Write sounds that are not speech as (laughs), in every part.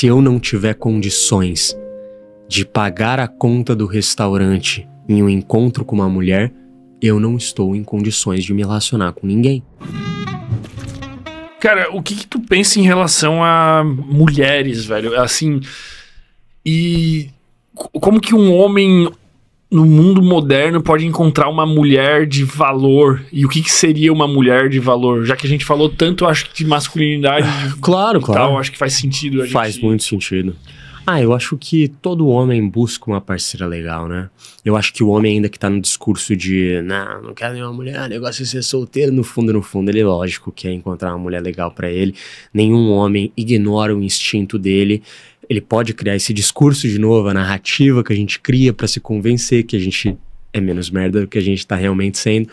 se eu não tiver condições de pagar a conta do restaurante em um encontro com uma mulher, eu não estou em condições de me relacionar com ninguém. Cara, o que, que tu pensa em relação a mulheres, velho? Assim, e como que um homem no mundo moderno pode encontrar uma mulher de valor? E o que, que, seria uma mulher de valor? Já que a gente falou tanto, acho de masculinidade. (sighs) claro, claro. Tal, acho que faz sentido. faz gente... muito sentido. Ah, eu acho que todo homem busca uma parceira legal, né? Eu acho que o homem ainda que tá no discurso de não, não quero nenhuma mulher, negócio de é ser solteiro, no fundo, no fundo, ele lógico quer encontrar uma mulher legal para ele. Nenhum homem ignora o instinto dele ele pode criar esse discurso de novo, a narrativa que a gente cria para se convencer que a gente é menos merda do que a gente está realmente sendo.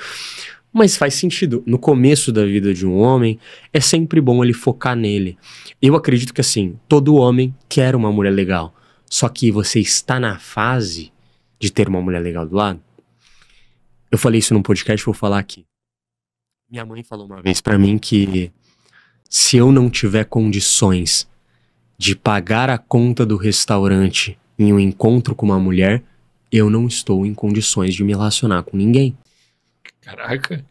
Mas faz sentido. No começo da vida de um homem, é sempre bom ele focar nele. Eu acredito que, assim, todo homem quer uma mulher legal. Só que você está na fase de ter uma mulher legal do lado. Eu falei isso num podcast, vou falar aqui. Minha mãe falou uma vez para mim que se eu não tiver condições de pagar a conta do restaurante em um encontro com uma mulher, eu não estou em condições de me relacionar com ninguém. Caraca.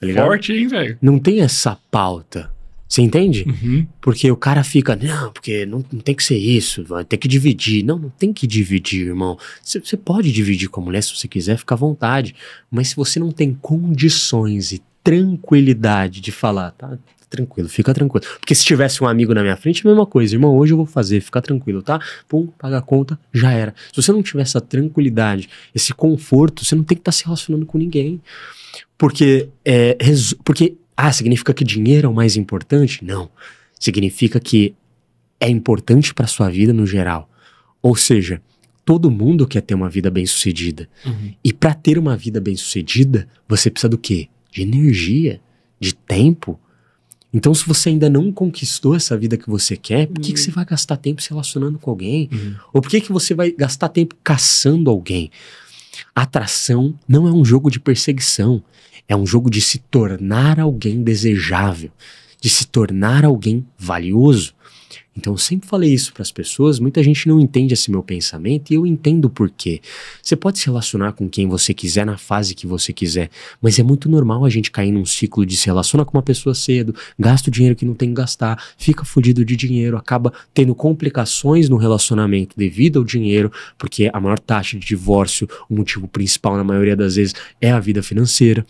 Tá Forte, hein, velho? Não tem essa pauta. Você entende? Uhum. Porque o cara fica, não, porque não, não, tem que ser isso, vai ter que dividir. Não, não tem que dividir, irmão. Você pode dividir com a mulher se você quiser, fica à vontade. Mas se você não tem condições e tranquilidade de falar, tá? tranquilo, fica tranquilo. Porque se tivesse um amigo na minha frente, a mesma coisa. Irmão, hoje eu vou fazer, fica tranquilo, tá? Pum, paga a conta, já era. Se você não tiver essa tranquilidade, esse conforto, você não tem que estar tá se relacionando com ninguém. Porque, é, porque, ah, significa que dinheiro é o mais importante? Não. Significa que é importante para sua vida no geral. Ou seja, todo mundo quer ter uma vida bem-sucedida. Uhum. E para ter uma vida bem-sucedida, você precisa do quê? De energia, de tempo, então, se você ainda não conquistou essa vida que você quer, por que, uhum. que você uhum. vai gastar tempo se relacionando com alguém? Uhum. Ou por que, que você vai gastar tempo caçando alguém? Atração não é um jogo de perseguição, é um jogo de se tornar alguém desejável, de se tornar alguém valioso. Então eu sempre falei isso para as pessoas, muita gente não entende esse meu pensamento e eu entendo por quê. Você pode se relacionar com quem você quiser na fase que você quiser, mas é muito normal a gente cair num ciclo de se relaciona com uma pessoa cedo, gasta o dinheiro que não tem que gastar, fica fodido de dinheiro, acaba tendo complicações no relacionamento devido ao dinheiro, porque a maior taxa de divórcio, o motivo principal na maioria das vezes é a vida financeira.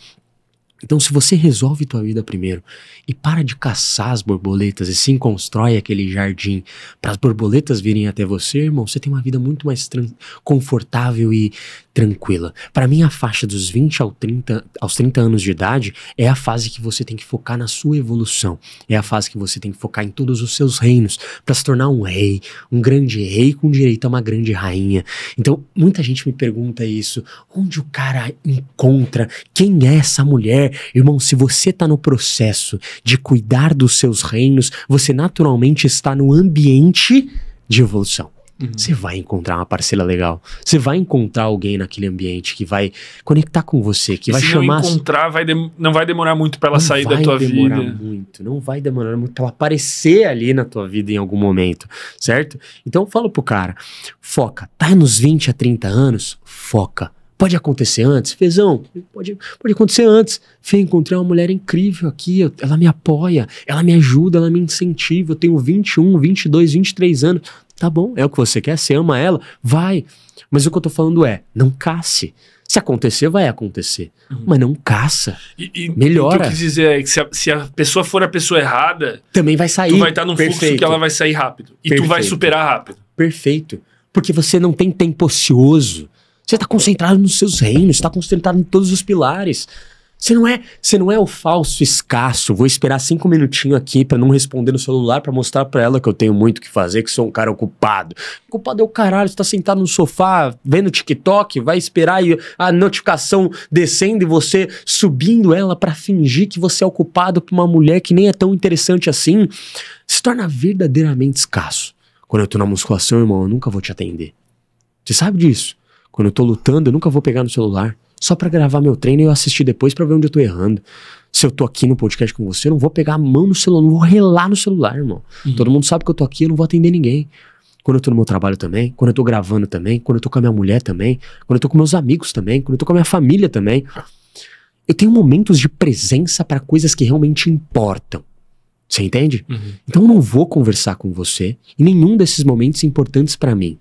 Então, se você resolve tua vida primeiro e para de caçar as borboletas e sim constrói aquele jardim para as borboletas virem até você, irmão, você tem uma vida muito mais confortável e tranquila. Para mim, a faixa dos 20 ao 30, aos 30 anos de idade é a fase que você tem que focar na sua evolução. É a fase que você tem que focar em todos os seus reinos para se tornar um rei, um grande rei com direito a uma grande rainha. Então, muita gente me pergunta isso: onde o cara encontra? Quem é essa mulher? irmão, se você está no processo de cuidar dos seus reinos, você naturalmente está no ambiente de evolução. Uhum. Você vai encontrar uma parcela legal. Você vai encontrar alguém naquele ambiente que vai conectar com você, que e vai se chamar. Se encontrar, vai não vai demorar muito para ela não sair da tua vida. Não vai demorar muito, não vai demorar muito para ela aparecer ali na tua vida em algum momento, certo? Então eu falo pro cara: foca. Tá nos 20 a 30 anos? Foca. Pode acontecer antes? Fezão, pode, pode acontecer antes. Fê, encontrei uma mulher incrível aqui, ela me apoia, ela me ajuda, ela me incentiva. Eu tenho 21, 22, 23 anos. Tá bom, é o que você quer, você ama ela, vai. Mas o que eu tô falando é, não casse. Se acontecer, vai acontecer. Uhum. Mas não caça. E, e, Melhora. o que eu quis dizer é que se a, se a, pessoa for a pessoa errada. Também vai sair. Tu vai estar tá num Perfeito. fluxo que ela vai sair rápido. E Perfeito. tu vai superar rápido. Perfeito. Porque você não tem tempo ocioso. Você está concentrado nos seus reinos, está concentrado em todos os pilares. Você não é, você não é o falso escasso. Vou esperar cinco minutinhos aqui para não responder no celular para mostrar para ela que eu tenho muito que fazer, que sou um cara ocupado. Ocupado é o caralho. Você está sentado no sofá vendo TikTok, vai esperar a notificação descendo e você subindo ela para fingir que você é ocupado por uma mulher que nem é tão interessante assim. Se torna verdadeiramente escasso. Quando eu tô na musculação, irmão, eu nunca vou te atender. Você sabe disso? Quando eu tô lutando, eu nunca vou pegar no celular. Só para gravar meu treino e eu assistir depois para ver onde eu tô errando. Se eu tô aqui no podcast com você, eu não vou pegar a mão no celular, não vou relar no celular, irmão. Uhum. Todo mundo sabe que eu tô aqui, eu não vou atender ninguém. Quando eu tô no meu trabalho também, quando eu tô gravando também, quando eu tô com a minha mulher também, quando eu tô com meus amigos também, quando eu tô com a minha família também. Eu tenho momentos de presença para coisas que realmente importam. Você entende? Uhum. Então eu não vou conversar com você em nenhum desses momentos importantes para mim.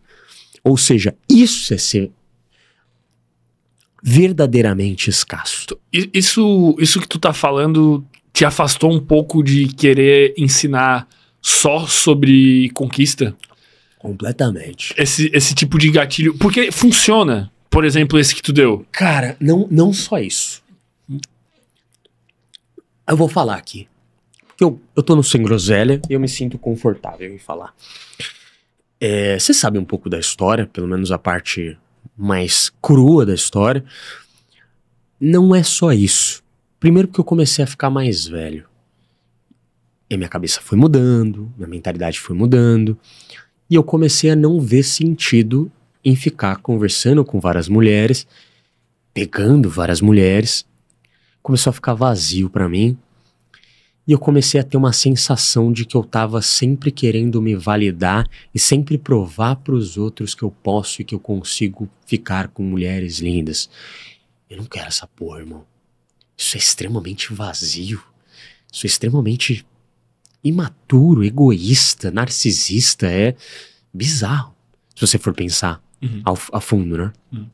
Ou seja, isso é ser verdadeiramente escasso. Isso, isso que tu tá falando te afastou um pouco de querer ensinar só sobre conquista? Completamente. Esse, esse tipo de gatilho. Porque funciona, por exemplo, esse que tu deu. Cara, não, não só isso. Eu vou falar aqui. Porque eu, eu tô no Sem Groselha e eu me sinto confortável em falar. É, você é, sabe um pouco da história, pelo menos a parte mais crua da história. Não é só isso. Primeiro, porque eu comecei a ficar mais velho. E minha cabeça foi mudando, minha mentalidade foi mudando. E eu comecei a não ver sentido em ficar conversando com várias mulheres, pegando várias mulheres. Começou a ficar vazio para mim. E eu comecei a ter uma sensação de que eu estava sempre querendo me validar e sempre provar para os outros que eu posso e que eu consigo ficar com mulheres lindas. Eu não quero essa porra, irmão. Isso é extremamente vazio. Isso é extremamente imaturo, egoísta, narcisista. É bizarro, se você for pensar uhum. ao, a fundo, né? Uhum.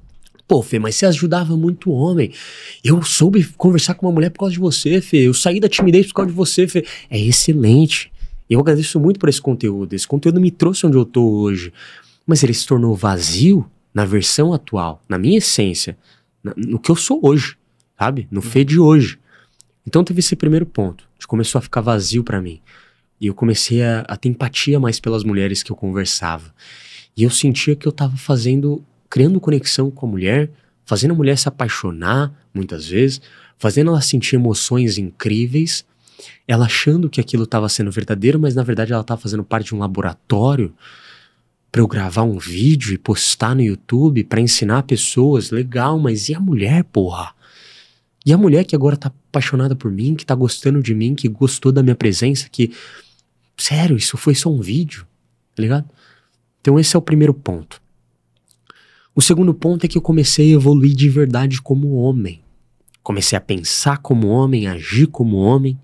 Pô, Fê, mas você ajudava muito homem. Eu soube conversar com uma mulher por causa de você, Fê. Eu saí da timidez por causa de você, Fê. É excelente. Eu agradeço muito por esse conteúdo. Esse conteúdo me trouxe onde eu tô hoje. Mas ele se tornou vazio na versão atual, na minha essência, no que eu sou hoje, sabe? No Fê de hoje. Então teve esse primeiro ponto, começou a ficar vazio para mim. E eu comecei a, a ter empatia mais pelas mulheres que eu conversava. E eu sentia que eu tava fazendo criando conexão com a mulher, fazendo a mulher se apaixonar, muitas vezes, fazendo ela sentir emoções incríveis, ela achando que aquilo estava sendo verdadeiro, mas na verdade ela estava fazendo parte de um laboratório para eu gravar um vídeo e postar no YouTube para ensinar pessoas, legal, mas e a mulher, porra? E a mulher que agora tá apaixonada por mim, que tá gostando de mim, que gostou da minha presença, que sério, isso foi só um vídeo, tá ligado? Então esse é o primeiro ponto. O segundo ponto é que eu comecei a evoluir de verdade como homem. Comecei a pensar como homem, agir como homem,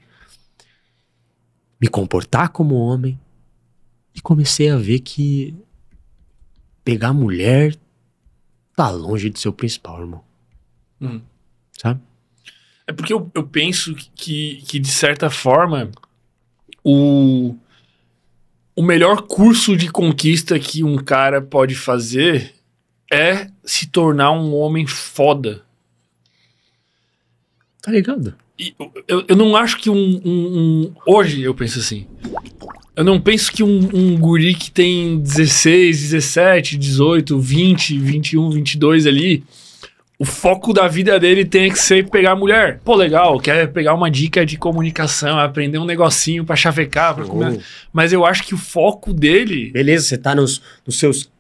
me comportar como homem. E comecei a ver que pegar mulher tá longe de ser o principal, irmão. Hum. Sabe? É porque eu, eu penso que, que, de certa forma, o, o melhor curso de conquista que um cara pode fazer é se tornar um homem foda. Tá ligado? E, eu, eu não acho que um, um, um, Hoje eu penso assim. Eu não penso que um, um guri que tem 16, 17, 18, 20, 21, 22 ali o foco da vida dele tem que ser pegar mulher. Pô, legal, quer pegar uma dica de comunicação, aprender um negocinho para chavecar, pra comer. Mas eu acho que o foco dele. Beleza, você tá nos, nos seus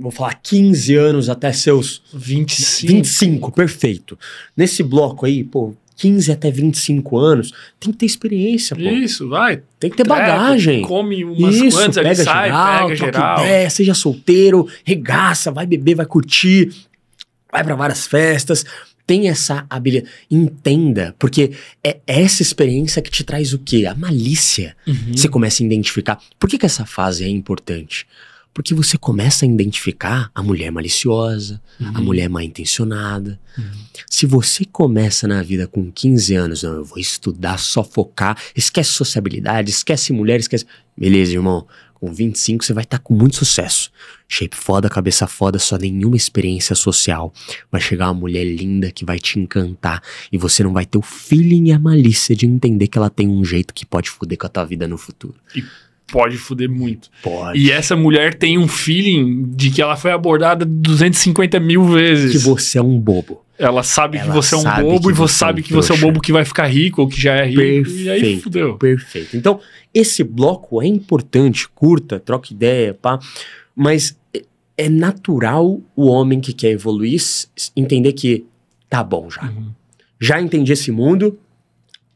vou falar, 15 anos até seus 25. 25, perfeito. Nesse bloco aí, pô, 15 até 25 anos, tem que ter experiência, pô. Isso, vai. Tem que ter bagagem. Come umas Isso, quantas, pega ali, sai, geral, pega geral. Ideia, seja solteiro, regaça, vai beber, vai curtir, vai para várias festas. Tem essa habilidade. Entenda, porque é essa experiência que te traz o quê? A malícia. Uhum. Você começa a identificar. Por que, que essa fase é importante? Porque você começa a identificar a mulher maliciosa, uhum. a mulher mal intencionada. Uhum. Se você começa na vida com 15 anos, não, eu vou estudar, só focar, esquece sociabilidade, esquece mulher, esquece. Beleza, irmão. Com 25 você vai estar tá com muito sucesso. Shape foda, cabeça foda, só nenhuma experiência social. Vai chegar uma mulher linda que vai te encantar e você não vai ter o feeling e a malícia de entender que ela tem um jeito que pode foder com a tua vida no futuro. E pode fuder muito. Pode. E essa mulher tem um feeling de que ela foi abordada 250 mil vezes. Que você é um bobo. Ela sabe ela que você é um bobo e você é sabe que você é um bobo que vai ficar rico ou que já é rico. Perfeito, e aí fudeu. Perfeito. Então, esse bloco é importante, curta, troca ideia, pá. Mas é natural o homem que quer evoluir entender que tá bom já. Uhum. Já entendi esse mundo,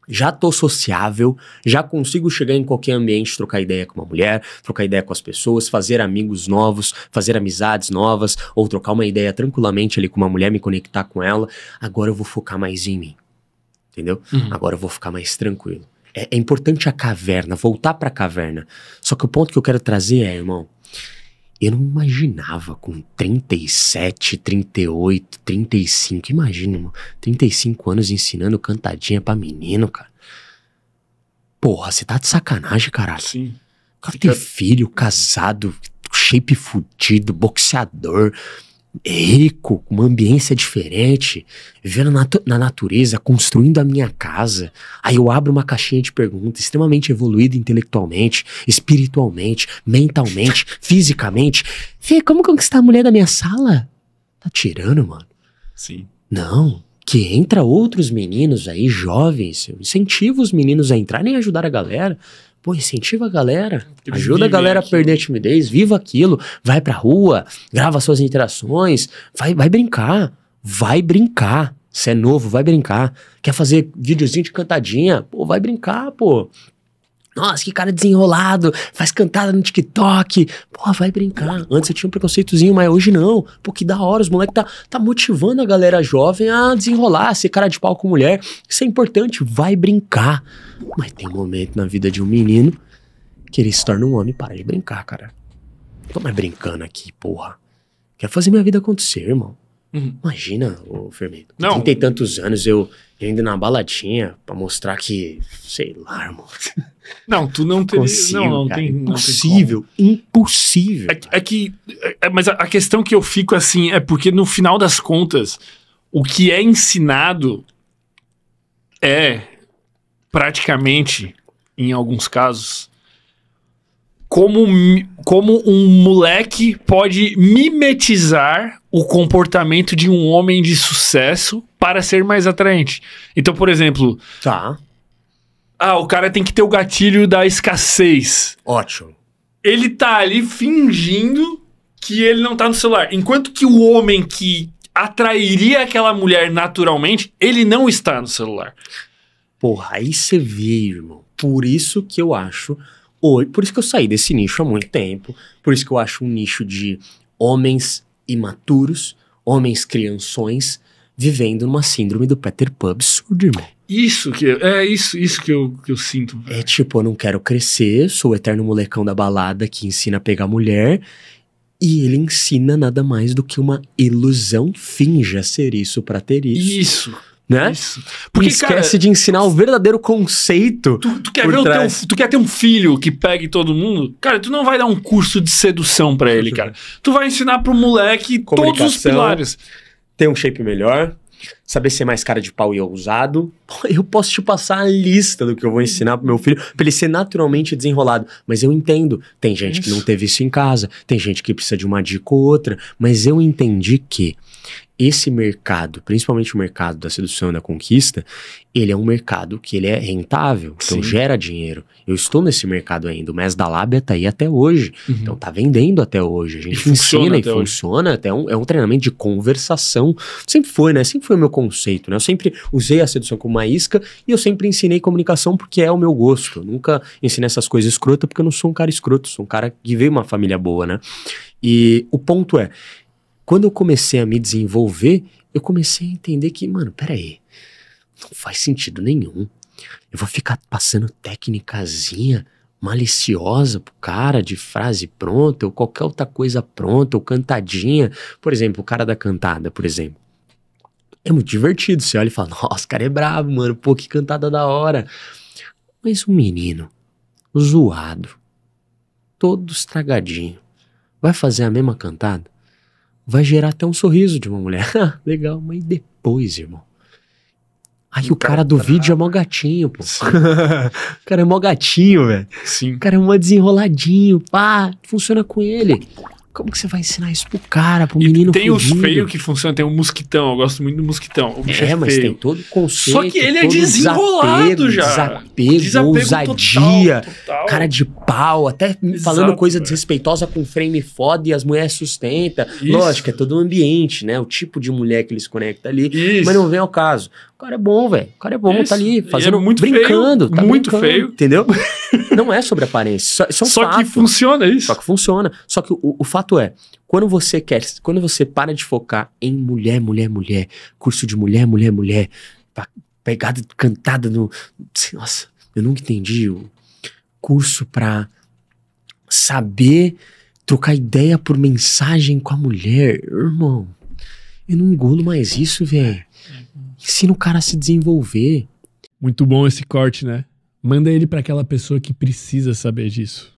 já tô sociável, já consigo chegar em qualquer ambiente, trocar ideia com uma mulher, trocar ideia com as pessoas, fazer amigos novos, fazer amizades novas, ou trocar uma ideia tranquilamente ali com uma mulher, me conectar com ela. Agora eu vou focar mais em mim. Entendeu? Uhum. Agora eu vou ficar mais tranquilo. É, é importante a caverna, voltar para a caverna. Só que o ponto que eu quero trazer é, irmão, eu não imaginava com 37, 38, 35, imagina, mano, 35 anos ensinando cantadinha pra menino, cara. Porra, você tá de sacanagem, caralho. Sim. O cara Fica... tem filho, casado, shape fudido, boxeador, é rico, com uma ambiência diferente, vivendo na, na, natureza, construindo a minha casa. Aí eu abro uma caixinha de perguntas, extremamente evoluído intelectualmente, espiritualmente, mentalmente, (laughs) fisicamente. Fê, como conquistar a mulher da minha sala? Tá tirando, mano. Sim. Não. Que entra outros meninos aí, jovens, incentivo os meninos a entrarem e ajudar a galera. Pô, incentiva a galera. Ajuda a galera a perder a timidez, viva aquilo, vai pra rua, grava suas interações, vai, vai brincar, vai brincar. Você é novo, vai brincar. Quer fazer videozinho de cantadinha? Pô, vai brincar, pô. Nossa, que cara desenrolado, faz cantada no TikTok. Pô, vai brincar. Antes eu tinha um preconceitozinho, mas hoje não. Pô, que da hora, os moleques tá, tá motivando a galera jovem a desenrolar, a ser cara de pau com mulher. Isso é importante, vai brincar. Mas tem um momento na vida de um menino que ele se torna um homem e para de brincar, cara. tô mais brincando aqui, porra. quer fazer minha vida acontecer, irmão. Uhum. Imagina, ô Fermento. Não. Trinta e tantos anos eu, indo na baladinha pra mostrar que, sei lá, irmão. (laughs) Não, tu não teria. Consigo, não, não cara, tem. Impossível. Não tem impossível. É, é que. É, mas a, a questão que eu fico assim é porque no final das contas, o que é ensinado é praticamente, em alguns casos, como, como um moleque pode mimetizar o comportamento de um homem de sucesso para ser mais atraente. Então, por exemplo. Tá. Ah, o cara tem que ter o gatilho da escassez. Ótimo. Ele tá ali fingindo que ele não tá no celular. Enquanto que o homem que atrairia aquela mulher naturalmente, ele não está no celular. Porra, aí você vê, irmão. Por isso que eu acho hoje, por isso que eu saí desse nicho há muito tempo, por isso que eu acho um nicho de homens imaturos, homens crianções, vivendo numa síndrome do Peter Pan absurda, irmão. Isso que é isso, isso que eu, que eu sinto. É tipo, eu não quero crescer, sou o eterno molecão da balada que ensina a pegar mulher. E ele ensina nada mais do que uma ilusão, finja ser isso para ter isso. Isso, né? Isso. Porque, e esquece cara, de ensinar o verdadeiro conceito. Tu, tu quer ver o teu, tu quer ter um filho que pegue todo mundo? Cara, tu não vai dar um curso de sedução para ele, cara. Tu vai ensinar pro moleque todos os pilares. Tem um shape melhor, saber ser mais cara de pau e ousado. Eu posso te passar a lista do que eu vou ensinar pro meu filho, para ele ser naturalmente desenrolado. Mas eu entendo, tem gente isso. que não teve isso em casa, tem gente que precisa de uma dica ou outra, mas eu entendi que esse mercado, principalmente o mercado da sedução e da conquista, ele é um mercado que ele é rentável, então Sim. gera dinheiro. Eu estou nesse mercado ainda, o mês da lábia tá aí até hoje, uhum. então tá vendendo até hoje. A gente e ensina funciona e funciona, até um, é um treinamento de conversação. Sempre foi, né? Sempre foi o meu conceito, né? Eu sempre usei a sedução como uma isca e eu sempre ensinei comunicação porque é o meu gosto. Eu nunca ensinei essas coisas escrotas porque eu não sou um cara escroto, sou um cara que veio uma família boa, né? E o ponto é, quando eu comecei a me desenvolver, eu comecei a entender que, mano, peraí, não faz sentido nenhum. Eu vou ficar passando técnicazinha maliciosa pro cara de frase pronta ou qualquer outra coisa pronta ou cantadinha. Por exemplo, o cara da cantada, por exemplo é muito divertido. Você olha e fala, nossa, o cara é brabo, mano, pô, que cantada da hora. Mas um menino zoado, todo estragadinho, vai fazer a mesma cantada? Vai gerar até um sorriso de uma mulher. (laughs) Legal, mas depois, irmão? Aí o então, cara do tá vídeo é mó né? gatinho, pô. (laughs) o cara é mó gatinho, velho. Sim. O cara é mó desenroladinho, pá. Funciona com ele. Como que você vai ensinar isso pro cara, pro e menino tem os feios que funcionam, tem o um mosquitão, eu gosto muito do mosquitão. O bicho é, é mas tem todo o conceito. Só que ele é desenrolado desapego, já. Desapego, desapego ousadia, total, total. cara de pau, até Exato, falando coisa véio. desrespeitosa com frame foda e as mulheres sustentam. Lógico, é todo o ambiente, né? O tipo de mulher que eles conectam ali. Isso. Mas não vem ao caso. O cara é bom, velho. O cara é bom, tá isso. tá ali é fazendo, muito brincando. Feio, tá muito brincando, feio. Entendeu? (laughs) Não é sobre aparência. Isso, é um Só fato. que funciona isso. Só que funciona. Só que o, o fato é, quando você quer, quando você para de focar em mulher, mulher, mulher, curso de mulher, mulher, mulher, tá pegada, cantada no. Nossa, eu nunca entendi o curso pra saber trocar ideia por mensagem com a mulher. Irmão, eu não engolo mais isso, velho. Uhum. Ensina o cara a se desenvolver. Muito bom esse corte, né? Manda ele para aquela pessoa que precisa saber disso.